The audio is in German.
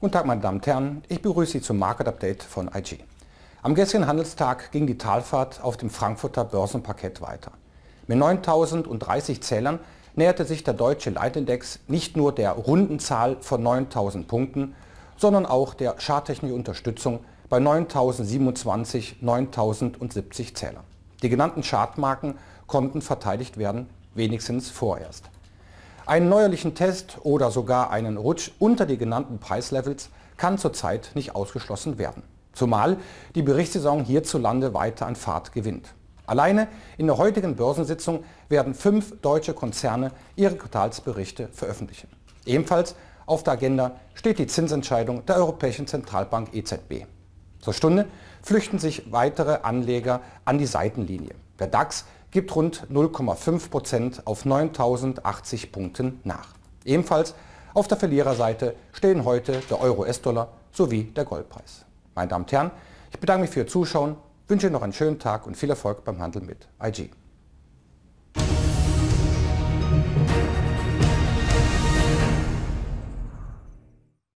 Guten Tag, meine Damen und Herren. Ich begrüße Sie zum Market Update von IG. Am gestrigen Handelstag ging die Talfahrt auf dem Frankfurter Börsenparkett weiter. Mit 9.030 Zählern näherte sich der deutsche Leitindex nicht nur der runden Zahl von 9.000 Punkten, sondern auch der charttechnischen Unterstützung bei 9.027, 9.070 Zählern. Die genannten Chartmarken konnten verteidigt werden, wenigstens vorerst. Einen neuerlichen Test oder sogar einen Rutsch unter die genannten Preislevels kann zurzeit nicht ausgeschlossen werden. Zumal die Berichtssaison hierzulande weiter an Fahrt gewinnt. Alleine in der heutigen Börsensitzung werden fünf deutsche Konzerne ihre Quartalsberichte veröffentlichen. Ebenfalls auf der Agenda steht die Zinsentscheidung der Europäischen Zentralbank EZB. Zur Stunde flüchten sich weitere Anleger an die Seitenlinie. Der DAX gibt rund 0,5 Prozent auf 9.080 Punkten nach. Ebenfalls auf der Verliererseite stehen heute der Euro-US-Dollar sowie der Goldpreis. Meine Damen und Herren, ich bedanke mich für Ihr Zuschauen, wünsche Ihnen noch einen schönen Tag und viel Erfolg beim Handel mit IG.